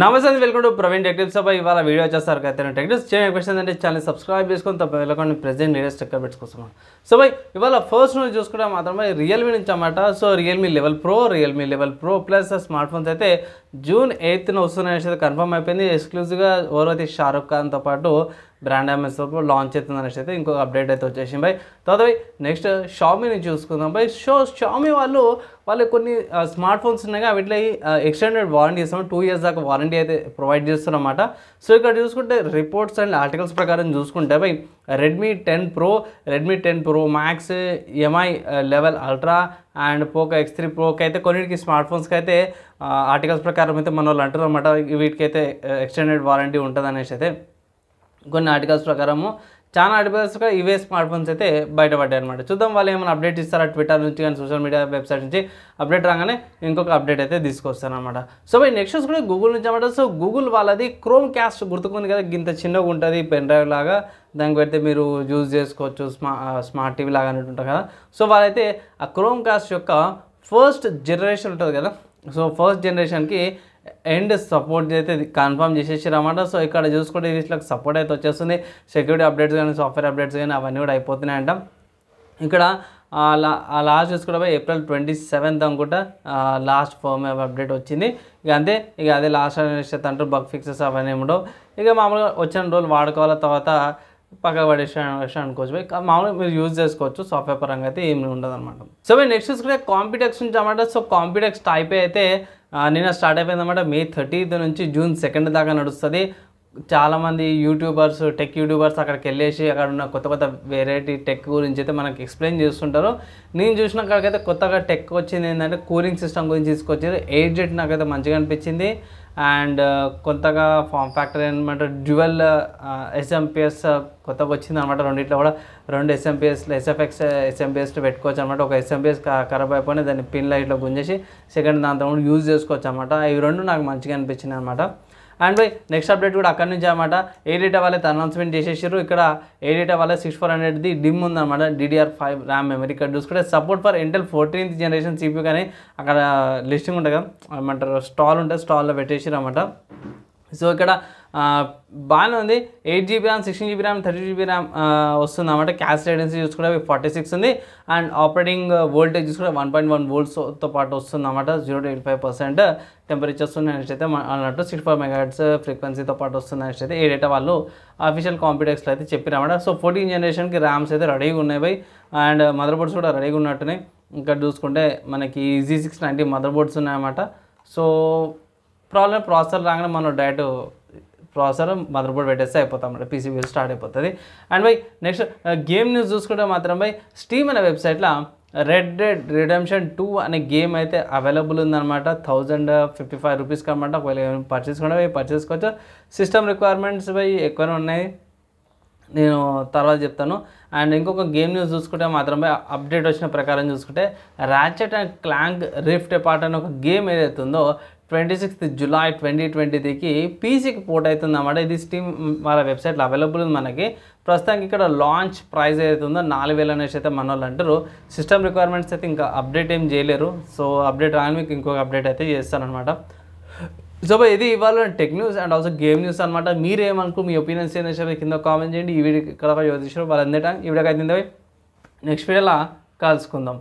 నమస్తే welcome to Praveen techniques సభ ఇవాళ వీడియో చేస్తారు అయితే టెక్నిక్స్ చేయడం క్వశ్చన్ అంటే ఛానల్ సబ్స్క్రైబ్ చేసుకొని తప్ప వెళ్ళకుండా ప్రజెంట్ లేటెస్ట్ టెక్ పెట్టుకోవచ్చు సో బై ఇవాళ ఫస్ట్ నుంచి చూసుకుంటే మాత్రమే రియల్మీ నుంచి అన్నమాట so Realme level pro Realme level pro plus smart phones అయితే జూన్ ఎయిత్న వస్తున్న అనేసి కన్ఫర్మ్ అయిపోయింది ఎక్స్క్లూజివ్గా ఓర్వతి షారుఖ్ ఖాన్తో పాటు బ్రాండ్ అంబాసిడర్తో లాంచ్ అవుతుంది అనేసి అయితే ఇంకొక అప్డేట్ అయితే వచ్చేసి బై తర్వాత నెక్స్ట్ షామీని చూసుకుందాం బై షో షామీ వాళ్ళు వాళ్ళు కొన్ని స్మార్ట్ ఫోన్స్ ఉన్నాయి వీటిలో ఎక్స్టెండెడ్ వారంటీ ఇస్తాం టూ ఇయర్స్ దాకా వారంటీ అయితే ప్రొవైడ్ చేస్తున్నమాట సో ఇక్కడ చూసుకుంటే రిపోర్ట్స్ అండ్ ఆర్టికల్స్ ప్రకారం చూసుకుంటే by Redmi ten pro Redmi ten pro max Mi level ultra and Poco X three ప్రోకి అయితే కొన్నిటికి స్మార్ట్ ఫోన్స్కి అయితే ఆర్టికల్స్ ప్రకారం అయితే మన వాళ్ళు అంటారు అనమాట వీటికైతే ఎక్స్టెండెడ్ వారంటీ ఉంటుంది అనేసి అయితే కొన్ని ఆర్టికల్స్ ప్రకారము చాలా కూడా ఇవే స్మార్ట్ ఫోన్స్ అయితే బయటపడ్డాయి అనమాట చూద్దాం వాళ్ళు ఏమైనా అప్డేట్ ఇస్తారా ట్విట్టర్ నుంచి కానీ సోషల్ మీడియా వెబ్సైట్ నుంచి అప్డేట్ రాగానే ఇంకొక అప్డేట్ అయితే తీసుకొస్తారనమాట సో మరి నెక్స్ట్ కూడా గూగుల్ నుంచి అనమాట సో గూగుల్ వాళ్ళది క్రోమ్ క్యాస్ట్ గుర్తుకుంది కదా ఇంత చిన్నగా ఉంటుంది పెన్ డ్రైవ్ లాగా దానికి పెడితే మీరు యూజ్ చేసుకోవచ్చు స్మా స్మార్ట్ టీవీ లాగా ఉంటుంది కదా సో వాళ్ళైతే ఆ క్రోమ్ క్యాస్ట్ యొక్క ఫస్ట్ జనరేషన్ ఉంటుంది కదా సో ఫస్ట్ జనరేషన్కి ఎండ్ సపోర్ట్ అయితే కన్ఫర్మ్ చేసేసారన్నమాట సో ఇక్కడ చూసుకుంటే దీంట్లో సపోర్ట్ అయితే వచ్చేస్తుంది సెక్యూరిటీ అప్డేట్స్ కానీ సాఫ్ట్వేర్ అప్డేట్స్ కానీ అవన్నీ కూడా అయిపోతున్నాయంట ఇక్కడ లాస్ట్ చూసుకుంటే ఏప్రిల్ ట్వంటీ సెవెంత్ అనుకుంటా లాస్ట్ ఫర్మ్ అప్డేట్ వచ్చింది ఇక అంతే ఇక అదే లాస్ట్ అనేసి అంటారు బగ్ ఫిక్సెస్ అవన్నీ ఉండవు ఇక మామూలుగా వచ్చిన రోజులు వాడుకోవాలి తర్వాత పక్క పడేసాను అనుకోవచ్చు మామూలుగా మీరు యూజ్ చేసుకోవచ్చు సాఫ్ట్వేర్ పరంగా అయితే ఏమి ఉండదు అనమాట సో నెక్స్ట్ చూసుకుంటే కాంపిటెక్స్ నుంచి అన్నమాట సో కాంపిటెక్స్ టైప్ అయితే నిన్న స్టార్ట్ అయిపోయిందన్నమాట మే థర్టీత్ నుంచి జూన్ సెకండ్ దాకా నడుస్తుంది చాలామంది యూట్యూబర్స్ టెక్ యూట్యూబర్స్ అక్కడికి వెళ్ళేసి అక్కడ ఉన్న కొత్త కొత్త వెరైటీ టెక్ గురించి అయితే మనకి ఎక్స్ప్లెయిన్ చేస్తుంటారు నేను చూసిన అక్కడికైతే కొత్తగా టెక్ వచ్చింది ఏంటంటే కూలింగ్ సిస్టమ్ గురించి తీసుకొచ్చారు ఎయిర్ జెట్ నాకైతే మంచిగా అనిపించింది అండ్ uh, కొత్తగా ఫామ్ ఫ్యాక్టరీ అనమాట డ్యువెల్ ఎస్ఎంపిఎస్ కొత్తగా వచ్చింది అనమాట రెండిట్లో కూడా రెండు ఎస్ఎంపిఎస్ ఎస్ఎఫ్ఎక్స్ ఎస్ఎంపిఎస్ పెట్టుకోవచ్చు అనమాట ఒక ఎస్ఎంపిఎస్ ఖరాబ్ అయిపోయినా దాన్ని పిన్ లైట్లో గుంజేసి సెకండ్ దాంతో యూజ్ చేసుకోవచ్చు అనమాట ఇవి రెండు నాకు మంచిగా అనిపించింది అనమాట అండ్ బై నెక్స్ట్ అప్డేట్ కూడా అక్కడ నుంచి అనమాట ఏడేటా వాళ్ళైతే అనౌన్స్మెంట్ చేసేసారు ఇక్కడ ఏడేటా వాళ్ళ సిక్స్ ఫోర్ హండ్రెడ్ది డిమ్ ఉందన్నమాట డిడిఆర్ ఫైవ్ ర్యామ్ మెమరీ ఇక్కడ చూసుకుంటే support for Intel fourteenth generation CPU కానీ అక్కడ లిస్టింగ్ ఉంటుంది కదా ఏమంటారు స్టాల్ ఉంటుంది స్టాల్లో పెట్టేసారు అనమాట సో ఇక్కడ బాగానే ఉంది eight GB RAM sixteen GB RAM thirty GB RAM వస్తుంది అన్నమాట క్యాష్ రైడెన్సీ చూసి కూడా ఫార్టీ సిక్స్ ఉంది అండ్ ఆపరేటింగ్ వోల్టేజ్ చూసి కూడా వన్ పాయింట్ వన్ వోల్ట్స్తో పాటు వస్తుంది అన్నమాట zero to eighty five percent temperatures ఉన్నాయి నెక్స్ట్ అయితే అన్నట్టు సిక్స్ ఫోర్ మెగాట్స్ ఫ్రీక్వెన్సీతో పాటు వస్తుంది నెక్స్ట్ అయితే డేటా వాళ్ళు అఫీషియల్ కాంప్యూటర్స్లో అయితే చెప్పిరమాట సో ఫోర్టీన్ జనరేషన్కి ర్యామ్స్ అయితే రెడీగా ఉన్నాయి బై అండ్ మదర్ బోర్డ్స్ కూడా రెడీగా ఉన్నట్టునే ఇంకా చూసుకుంటే మనకి G six ninety mother boards ఉన్నాయన్నమాట సో ప్రాబ్లమ్ ప్రాసెసర్ రాగానే మనం డైరెక్ట్ ప్రాసెసర్ మదర్ బోర్డ్ పెట్టేస్తే అయిపోతాం పీసీబీ స్టార్ట్ అయిపోతుంది and by next game news చూసుకుంటే మాత్రం బై స్టీమ్ అనే వెబ్సైట్లో రెడ్ డెడ్ రిడెంప్షన్ టూ అనే గేమ్ అయితే అవైలబుల్ ఉందన్నమాట థౌజండ్ ఫిఫ్టీ ఫైవ్ రూపీస్కి అనమాట ఒకవేళ పర్చేస్ కూడా పర్చేస్ చేసుకోవచ్చు సిస్టమ్ రిక్వైర్మెంట్స్ బై ఎక్కువనే ఉన్నాయి నేను తర్వాత చెప్తాను అండ్ ఇంకొక గేమ్ న్యూస్ చూసుకుంటే మాత్రమే అప్డేట్ వచ్చిన ప్రకారం చూసుకుంటే Ratchet and Clank Rift part అనే ఒక గేమ్ ఏదైతుందో ఉందో twenty sixth July twenty twenty త్రీకి పీసీకి పోటీ అన్నమాట ఇది స్టీమ్ వాళ్ళ వెబ్సైట్లో అవైలబుల్ ఉంది మనకి ప్రస్తుతానికి ఇక్కడ లాంచ్ ప్రైస్ ఏదైతే ఉందో నాలుగు వేలు అనేసి అయితే మన వాళ్ళు అంటారు సిస్టమ్ రిక్వైర్మెంట్స్ అయితే ఇంకా అప్డేట్ ఏం చేయలేరు సో అప్డేట్ రాని మీకు ఇంకొక అప్డేట్ అయితే చేస్తారనమాట సో ఇది ఇవాళ tech news and also game news అనమాట మీరేమనుకో మీ ఒపీనియన్స్ ఏదైనా కింద కామెంట్ చేయండి ఈ వీడియో ఇక్కడ యోధించారు వాళ్ళందటా ఈ వీడియోకి అయితే నెక్స్ట్ వీడియోలా కలుసుకుందాం